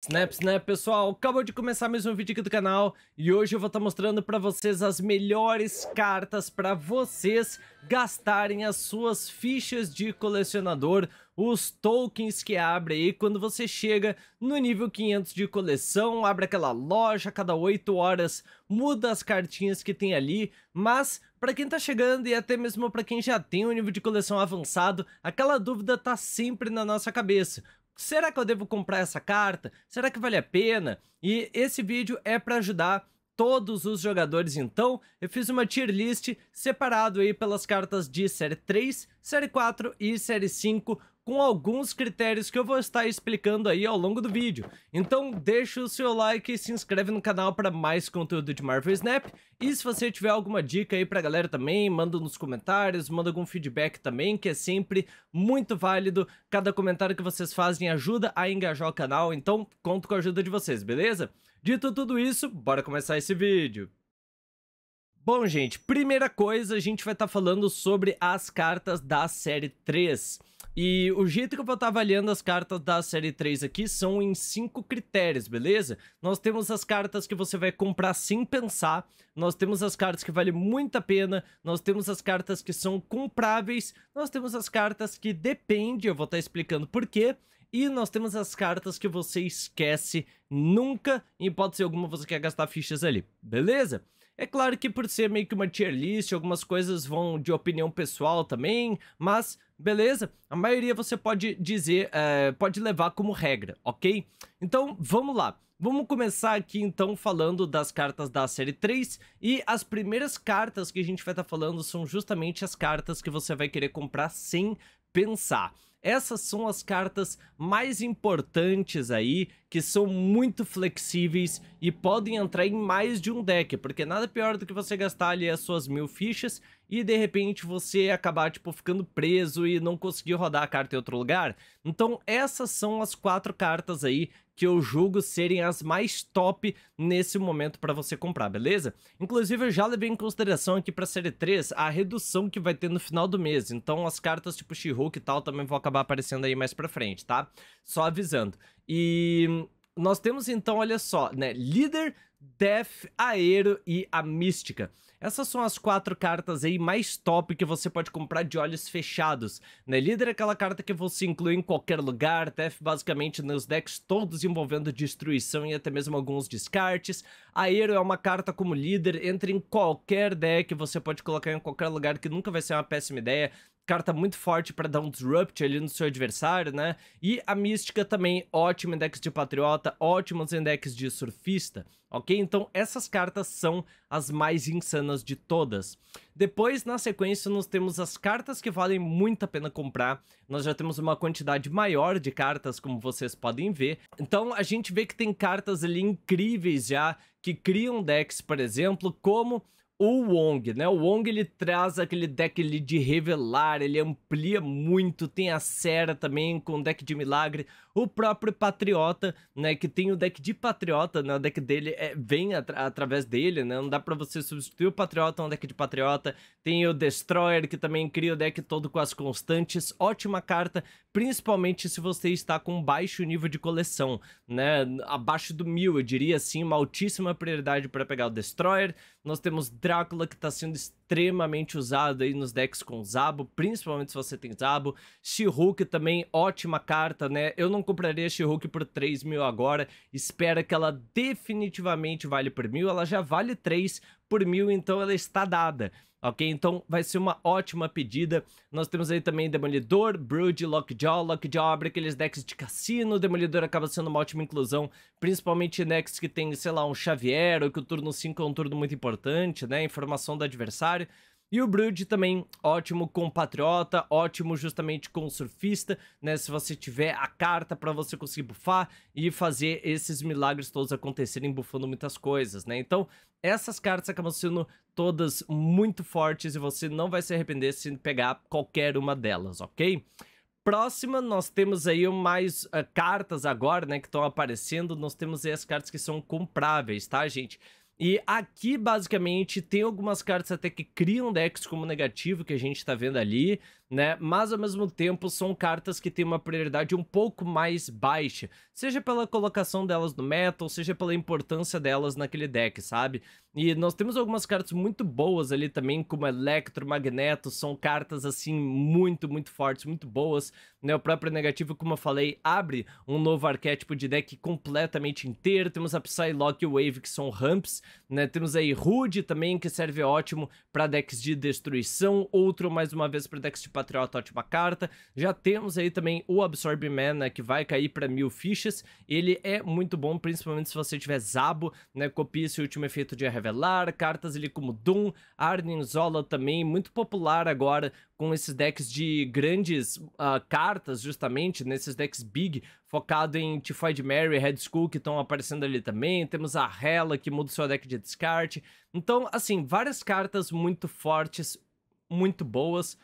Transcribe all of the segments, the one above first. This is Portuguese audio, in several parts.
Snap, snap, né, pessoal! Acabou de começar mais um vídeo aqui do canal e hoje eu vou estar tá mostrando para vocês as melhores cartas para vocês gastarem as suas fichas de colecionador, os tokens que abre aí quando você chega no nível 500 de coleção, abre aquela loja a cada 8 horas, muda as cartinhas que tem ali, mas para quem tá chegando e até mesmo para quem já tem um nível de coleção avançado, aquela dúvida tá sempre na nossa cabeça será que eu devo comprar essa carta? Será que vale a pena? E esse vídeo é para ajudar todos os jogadores então, eu fiz uma tier list separado aí pelas cartas de série 3, série 4 e série 5 com alguns critérios que eu vou estar explicando aí ao longo do vídeo. Então deixa o seu like e se inscreve no canal para mais conteúdo de Marvel Snap. E se você tiver alguma dica aí pra galera também, manda nos comentários, manda algum feedback também, que é sempre muito válido. Cada comentário que vocês fazem ajuda a engajar o canal, então conto com a ajuda de vocês, beleza? Dito tudo isso, bora começar esse vídeo. Bom, gente, primeira coisa, a gente vai estar tá falando sobre as cartas da série 3. E o jeito que eu vou estar tá avaliando as cartas da série 3 aqui são em cinco critérios, beleza? Nós temos as cartas que você vai comprar sem pensar, nós temos as cartas que valem muito a pena, nós temos as cartas que são compráveis, nós temos as cartas que depende, eu vou estar tá explicando por quê, e nós temos as cartas que você esquece nunca, em hipótese alguma você quer gastar fichas ali, beleza? É claro que por ser meio que uma tier list, algumas coisas vão de opinião pessoal também, mas beleza? A maioria você pode dizer, é, pode levar como regra, ok? Então vamos lá. Vamos começar aqui então falando das cartas da série 3 e as primeiras cartas que a gente vai estar tá falando são justamente as cartas que você vai querer comprar sem pensar. Essas são as cartas mais importantes aí, que são muito flexíveis e podem entrar em mais de um deck, porque nada pior do que você gastar ali as suas mil fichas e de repente você acabar, tipo, ficando preso e não conseguir rodar a carta em outro lugar. Então essas são as quatro cartas aí que eu julgo serem as mais top nesse momento para você comprar, beleza? Inclusive eu já levei em consideração aqui para série 3 a redução que vai ter no final do mês, então as cartas tipo She-Hulk e tal também vão acabar aparecendo aí mais para frente, tá? Só avisando. E nós temos então, olha só, né, líder, Death, Aero e a Mística. Essas são as quatro cartas aí mais top que você pode comprar de olhos fechados. Né? Líder é aquela carta que você inclui em qualquer lugar, TF basicamente nos decks todos envolvendo destruição e até mesmo alguns descartes. A Aero é uma carta como líder, entra em qualquer deck, você pode colocar em qualquer lugar que nunca vai ser uma péssima ideia carta muito forte para dar um disrupt ali no seu adversário, né? E a mística também, ótimo em decks de patriota, ótimos em decks de surfista, ok? Então essas cartas são as mais insanas apenas de todas. Depois, na sequência, nós temos as cartas que valem muito a pena comprar. Nós já temos uma quantidade maior de cartas, como vocês podem ver. Então, a gente vê que tem cartas ali incríveis já, que criam decks, por exemplo, como o Wong, né? O Wong ele traz aquele deck ali de revelar, ele amplia muito, tem a Sera também com deck de milagre. O próprio Patriota, né? Que tem o deck de Patriota, né? O deck dele é, vem atra através dele, né? Não dá pra você substituir o Patriota é um deck de Patriota. Tem o Destroyer, que também cria o deck todo com as constantes. Ótima carta, principalmente se você está com baixo nível de coleção, né? Abaixo do mil, eu diria assim, uma altíssima prioridade para pegar o Destroyer. Nós temos Drácula, que tá sendo extremamente extremamente usado aí nos decks com Zabo, principalmente se você tem Zabo. She-Hulk também, ótima carta, né? Eu não compraria She-Hulk por 3 mil agora, espera que ela definitivamente vale por mil, ela já vale 3 por mil, então ela está dada ok? Então vai ser uma ótima pedida. Nós temos aí também Demolidor, Brood, Lockjaw. Lockjaw abre aqueles decks de cassino. Demolidor acaba sendo uma ótima inclusão, principalmente decks que tem, sei lá, um Xavier, ou que o turno 5 é um turno muito importante, né? Informação do adversário. E o Brood também, ótimo compatriota, ótimo justamente com surfista, né? Se você tiver a carta para você conseguir bufar e fazer esses milagres todos acontecerem bufando muitas coisas, né? Então, essas cartas acabam sendo todas muito fortes e você não vai se arrepender se pegar qualquer uma delas, ok? próxima, nós temos aí mais uh, cartas agora, né, que estão aparecendo. Nós temos aí as cartas que são compráveis, tá, gente? E aqui, basicamente, tem algumas cartas até que criam decks como negativo, que a gente tá vendo ali né? Mas ao mesmo tempo são cartas que têm uma prioridade um pouco mais baixa, seja pela colocação delas no metal, seja pela importância delas naquele deck, sabe? E nós temos algumas cartas muito boas ali também, como Electro, Magneto, são cartas assim muito, muito fortes, muito boas, né? O próprio negativo, como eu falei, abre um novo arquétipo de deck completamente inteiro. Temos a Psylocke e Wave que são ramps, né? Temos aí Rude também que serve ótimo para decks de destruição, outro mais uma vez para decks de Patriota, ótima carta. Já temos aí também o Absorb Mana, né, que vai cair para mil fichas. Ele é muito bom, principalmente se você tiver Zabo, né? Copia esse último efeito de Revelar, cartas ali como Doom, Arnim Zola também, muito popular agora com esses decks de grandes uh, cartas, justamente, nesses decks big, focado em Tifoid Mary, Red School, que estão aparecendo ali também. Temos a Hela, que muda o seu deck de descarte. Então, assim, várias cartas muito fortes, muito boas.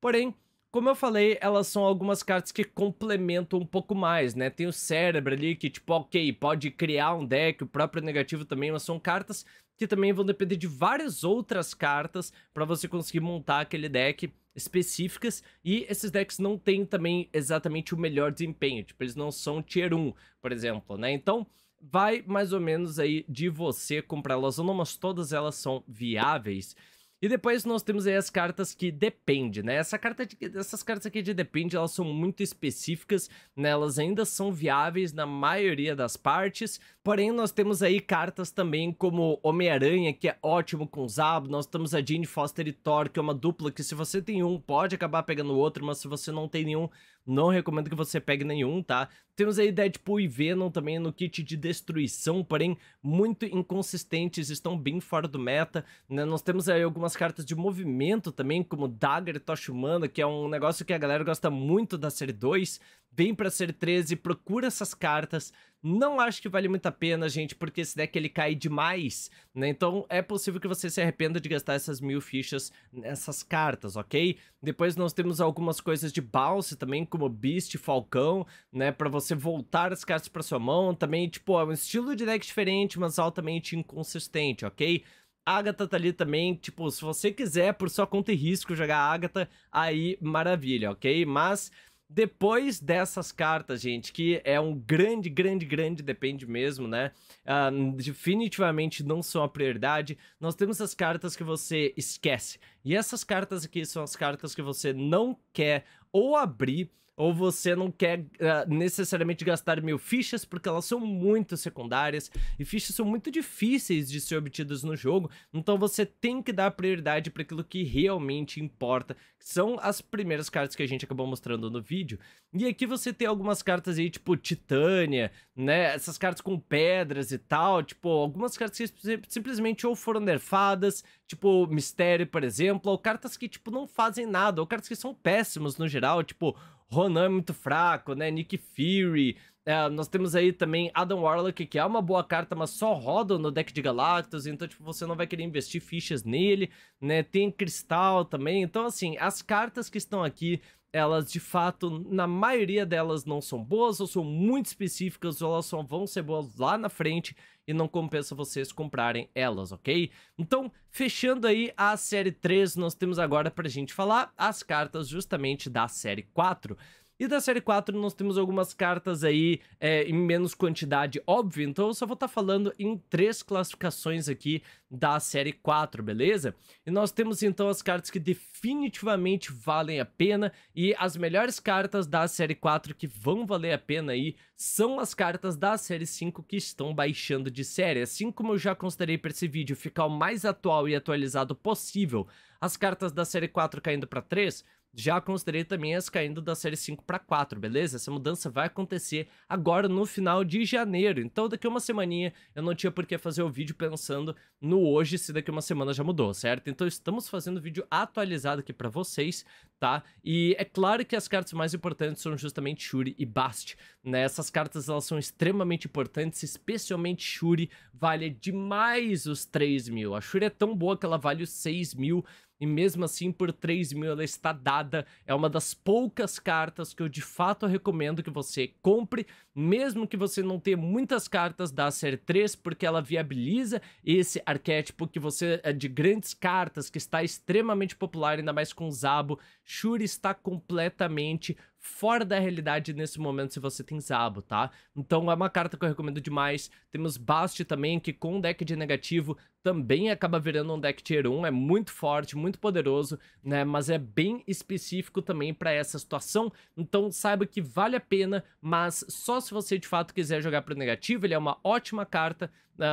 Porém, como eu falei, elas são algumas cartas que complementam um pouco mais, né? Tem o cérebro ali que, tipo, ok, pode criar um deck, o próprio negativo também, mas são cartas que também vão depender de várias outras cartas para você conseguir montar aquele deck específicas e esses decks não têm também exatamente o melhor desempenho, tipo, eles não são tier 1, por exemplo, né? Então, vai mais ou menos aí de você comprar elas ou não, mas todas elas são viáveis. E depois nós temos aí as cartas que depende, né? Essa carta de, essas cartas aqui de depende, elas são muito específicas, né? Elas ainda são viáveis na maioria das partes, porém nós temos aí cartas também como Homem-Aranha, que é ótimo com Zabo, nós temos a Jane Foster e Thor, que é uma dupla que se você tem um, pode acabar pegando o outro, mas se você não tem nenhum, não recomendo que você pegue nenhum, tá? Temos aí Deadpool e Venom também no kit de destruição, porém muito inconsistentes, estão bem fora do meta. Né? Nós temos aí algumas cartas de movimento também, como Dagger e Tocha Humana, que é um negócio que a galera gosta muito da série 2. Vem pra série 13, procura essas cartas, não acho que vale muito a pena, gente, porque esse deck ele cai demais, né? Então é possível que você se arrependa de gastar essas mil fichas nessas cartas, ok? Depois nós temos algumas coisas de bounce também, como Beast, Falcão, né? Pra você voltar as cartas pra sua mão. Também, tipo, é um estilo de deck diferente, mas altamente inconsistente, ok? Agatha tá ali também, tipo, se você quiser por sua conta e risco jogar Agatha, aí maravilha, ok? Mas depois dessas cartas, gente, que é um grande, grande, grande, depende mesmo, né? Uh, definitivamente não são a prioridade. Nós temos as cartas que você esquece. E essas cartas aqui são as cartas que você não quer ou abrir ou você não quer uh, necessariamente gastar mil fichas, porque elas são muito secundárias e fichas são muito difíceis de ser obtidas no jogo, então você tem que dar prioridade para aquilo que realmente importa, que são as primeiras cartas que a gente acabou mostrando no vídeo. E aqui você tem algumas cartas aí, tipo Titânia, né, essas cartas com pedras e tal, tipo, algumas cartas que simplesmente ou foram nerfadas, tipo Mistério, por exemplo, ou cartas que, tipo, não fazem nada, ou cartas que são péssimas no geral, tipo Ronan é muito fraco, né? Nick Fury. É, nós temos aí também Adam Warlock, que é uma boa carta, mas só roda no deck de Galactus, então, tipo, você não vai querer investir fichas nele, né? Tem Cristal também, então, assim, as cartas que estão aqui elas de fato, na maioria delas, não são boas ou são muito específicas, ou elas só vão ser boas lá na frente e não compensa vocês comprarem elas, ok? Então, fechando aí a série 3, nós temos agora pra gente falar as cartas justamente da série 4. E da série 4 nós temos algumas cartas aí é, em menos quantidade, óbvio, então eu só vou estar tá falando em três classificações aqui da série 4, beleza? E nós temos então as cartas que definitivamente valem a pena e as melhores cartas da série 4 que vão valer a pena aí são as cartas da série 5 que estão baixando de série. Assim como eu já considerei para esse vídeo ficar o mais atual e atualizado possível, as cartas da série 4 caindo para 3, já considerei também as caindo da série 5 para 4, beleza? Essa mudança vai acontecer agora no final de janeiro. Então, daqui uma semaninha, eu não tinha por que fazer o vídeo pensando no hoje, se daqui uma semana já mudou, certo? Então, estamos fazendo vídeo atualizado aqui para vocês, tá? E é claro que as cartas mais importantes são justamente Shuri e Bast, né? Essas cartas, elas são extremamente importantes, especialmente Shuri, vale demais os 3 mil. A Shuri é tão boa que ela vale os 6 mil, e mesmo assim por 3 mil ela está dada. É uma das poucas cartas que eu de fato recomendo que você compre, mesmo que você não tenha muitas cartas da ser 3, porque ela viabiliza esse arquétipo que você é de grandes cartas, que está extremamente popular, ainda mais com Zabo. Shuri está completamente fora da realidade nesse momento se você tem Zabo, tá? Então é uma carta que eu recomendo demais. Temos Bast também, que com deck de negativo também acaba virando um deck tier 1, é muito forte, muito poderoso, né? Mas é bem específico também para essa situação, então saiba que vale a pena, mas só se você de fato quiser jogar pro negativo, ele é uma ótima carta,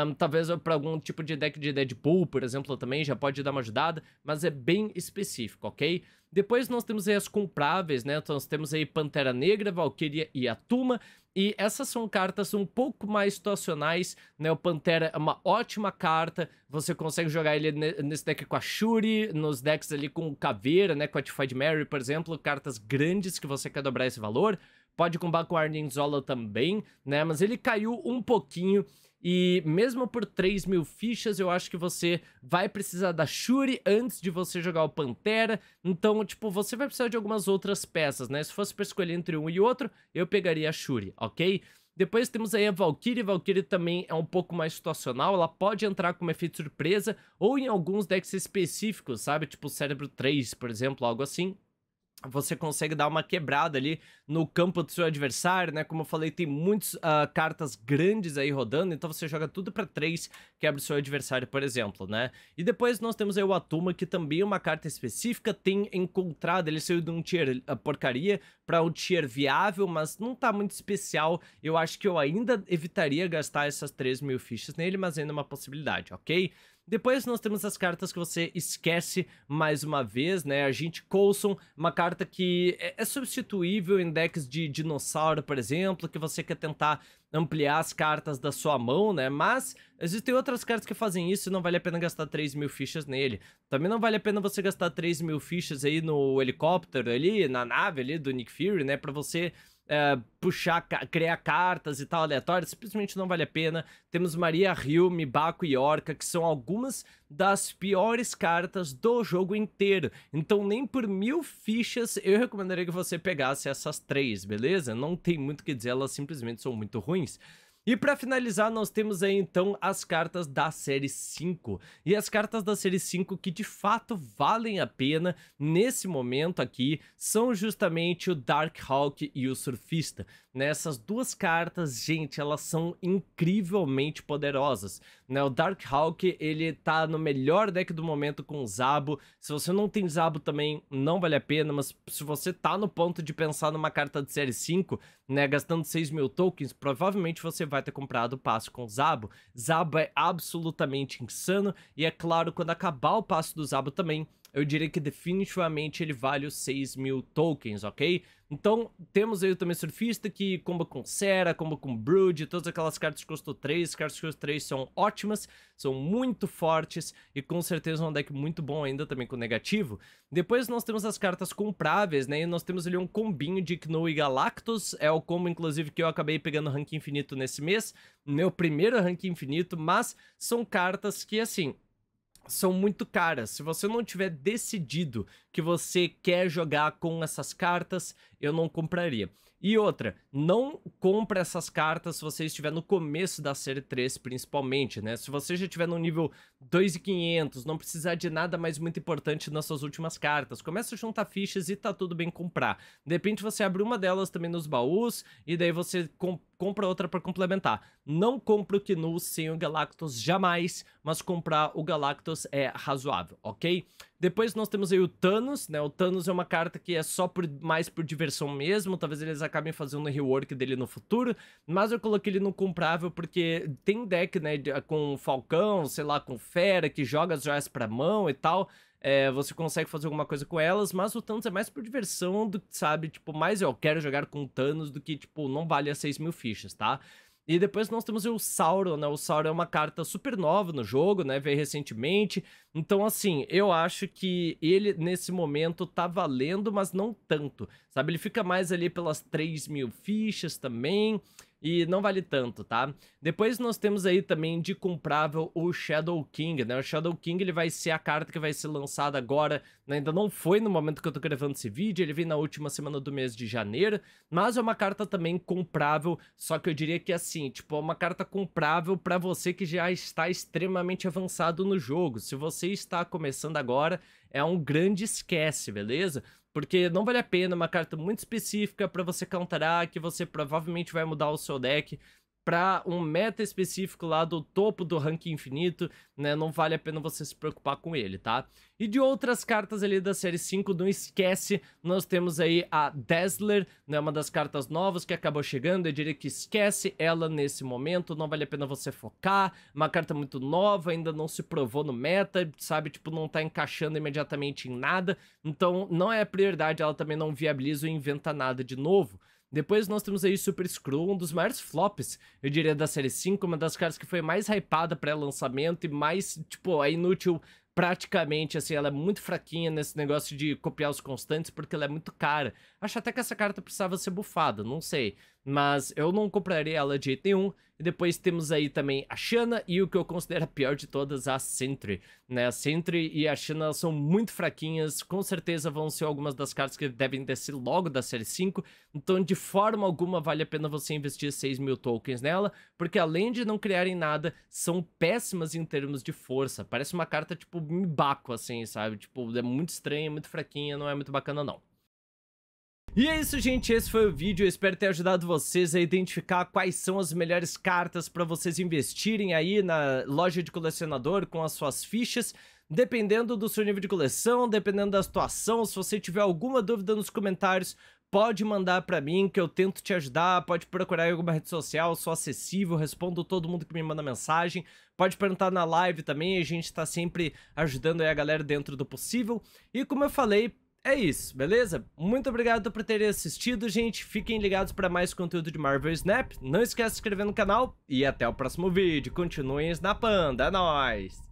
um, talvez para algum tipo de deck de Deadpool, por exemplo, também já pode dar uma ajudada, mas é bem específico, ok? Depois nós temos aí as compráveis, né? Então, nós temos aí Pantera Negra, Valkyria e Atuma. E essas são cartas um pouco mais situacionais, né? O Pantera é uma ótima carta, você consegue jogar ele nesse deck com a Shuri, nos decks ali com Caveira, né? Com a Tified Mary, por exemplo, cartas grandes que você quer dobrar esse valor pode combar com o Arnenzola também, né? Mas ele caiu um pouquinho. E mesmo por 3 mil fichas, eu acho que você vai precisar da Shuri antes de você jogar o Pantera. Então, tipo, você vai precisar de algumas outras peças, né? Se fosse pra escolher entre um e outro, eu pegaria a Shuri, ok? Depois temos aí a Valkyrie, Valkyrie também é um pouco mais situacional, ela pode entrar como efeito surpresa ou em alguns decks específicos, sabe? Tipo Cérebro 3, por exemplo, algo assim, você consegue dar uma quebrada ali no campo do seu adversário, né? Como eu falei, tem muitas uh, ah, cartas grandes aí rodando, então você joga tudo para três, quebra o seu adversário, por exemplo, né? E depois nós temos aí o Atuma, que também é uma carta específica, tem encontrado, ele saiu de um tier uh, porcaria para um tier viável, mas não tá muito especial, eu acho que eu ainda evitaria gastar essas 3 mil fichas nele, mas ainda é uma possibilidade, ok? Depois nós temos as cartas que você esquece mais uma vez, né? A gente Coulson, uma carta que é, é, substituível em decks de dinossauro, por exemplo, que você quer tentar ampliar as cartas da sua mão, né? Mas existem outras cartas que fazem isso e não vale a pena gastar 3 mil fichas nele. Também não vale a pena você gastar 3 mil fichas aí no helicóptero ali, na nave ali do Nick Fury, né? Pra você é, puxar, criar cartas e tal aleatórias, simplesmente não vale a pena. Temos Maria Rio, Mibaco e Orca, que são algumas das piores cartas do jogo inteiro. Então, nem por mil fichas eu recomendaria que você pegasse essas três, beleza? Não tem muito o que dizer, elas simplesmente são muito ruins. E para finalizar, nós temos aí então as cartas da série 5. E as cartas da série 5 que de fato valem a pena nesse momento aqui são justamente o Dark Hawk e o Surfista. Nessas duas cartas, gente, elas são incrivelmente poderosas. Né? O Dark Hawk, ele tá no melhor deck do momento com o Zabo. Se você não tem Zabo também, não vale a pena, mas se você tá no ponto de pensar numa carta de série 5, né, gastando 6 mil tokens, provavelmente você vai ter comprado o passo com o Zabo. Zabo é absolutamente insano, e é claro, quando acabar o passo do Zabo também, eu diria que definitivamente ele vale os 6 mil tokens, ok? Então, temos aí também Surfista, que comba com Sera, comba com Brood, todas aquelas cartas que custou 3, cartas que custou 3 são ótimas, são muito fortes e com certeza um deck muito bom ainda também com negativo. Depois nós temos as cartas compráveis, né, e nós temos ali um combinho de Kno e Galactus, é o combo inclusive que eu acabei pegando ranking infinito nesse mês, meu primeiro ranking infinito, mas são cartas que assim, são muito caras. Se você não tiver decidido que você quer jogar com essas cartas, eu não compraria. E outra, não compra essas cartas se você estiver no começo da série 3, principalmente, né? Se você já estiver no nível 2,500, não precisar de nada mais muito importante nas suas últimas cartas. Começa a juntar fichas e tá tudo bem comprar. De repente você abre uma delas também nos baús, e daí você compra compra outra para complementar. Não compro o Kinu sem o Galactus jamais, mas comprar o Galactus é razoável, ok? Depois nós temos aí o Thanos, né? O Thanos é uma carta que é só por, mais por diversão mesmo, talvez eles acabem fazendo rework dele no futuro, mas eu coloquei ele no comprável porque tem deck, né, com Falcão, sei lá, com Fera, que joga as joias pra mão e tal, é, você consegue fazer alguma coisa com elas, mas o Thanos é mais por diversão, do, que sabe? Tipo, mais eu quero jogar com o Thanos do que, tipo, não vale as 6 mil fichas, tá? E depois nós temos o Sauron, né? O Sauron é uma carta super nova no jogo, né? Veio recentemente. Então, assim, eu acho que ele, nesse momento, tá valendo, mas não tanto, sabe? Ele fica mais ali pelas 3 mil fichas também e não vale tanto, tá? Depois nós temos aí também de comprável o Shadow King, né? O Shadow King ele vai ser a carta que vai ser lançada agora, né? ainda não foi no momento que eu tô gravando esse vídeo, ele vem na última semana do mês de janeiro, mas é uma carta também comprável, só que eu diria que assim, tipo, é uma carta comprável para você que já está extremamente avançado no jogo. Se você está começando agora, é um grande esquece, beleza? Porque não vale a pena é uma carta muito específica para você counterar, que você provavelmente vai mudar o seu deck para um meta específico lá do topo do ranking infinito, né? Não vale a pena você se preocupar com ele, tá? E de outras cartas ali da série 5, não esquece, nós temos aí a Dazzler, né? Uma das cartas novas que acabou chegando, eu diria que esquece ela nesse momento, não vale a pena você focar, uma carta muito nova, ainda não se provou no meta, sabe? Tipo, não tá encaixando imediatamente em nada, então não é a prioridade, ela também não viabiliza ou inventa nada de novo. Depois nós temos aí Super Screw, um dos maiores flops, eu diria, da série 5, uma das caras que foi mais hypada pré-lançamento e mais, tipo, é inútil praticamente, assim, ela é muito fraquinha nesse negócio de copiar os constantes porque ela é muito cara. Acho até que essa carta precisava ser bufada, não sei mas eu não compraria ela de jeito nenhum. E depois temos aí também a Shanna e o que eu considero a pior de todas, a Sentry. Né? A Sentry e a Shanna são muito fraquinhas, com certeza vão ser algumas das cartas que devem descer logo da série 5, então de forma alguma vale a pena você investir 6 mil tokens nela, porque além de não criarem nada, são péssimas em termos de força. Parece uma carta tipo Mibaco, assim, sabe? Tipo, é muito estranha, muito fraquinha, não é muito bacana não. E é isso, gente. Esse foi o vídeo. Eu espero ter ajudado vocês a identificar quais são as melhores cartas para vocês investirem aí na loja de colecionador com as suas fichas. Dependendo do seu nível de coleção, dependendo da situação, se você tiver alguma dúvida nos comentários, pode mandar para mim que eu tento te ajudar, pode procurar em alguma rede social, sou acessível, respondo todo mundo que me manda mensagem, pode perguntar na live também, a gente está sempre ajudando aí a galera dentro do possível. E como eu falei, é isso, beleza? Muito obrigado por terem assistido, gente. Fiquem ligados para mais conteúdo de Marvel Snap. Não esquece de se inscrever no canal e até o próximo vídeo. Continuem na é nóis!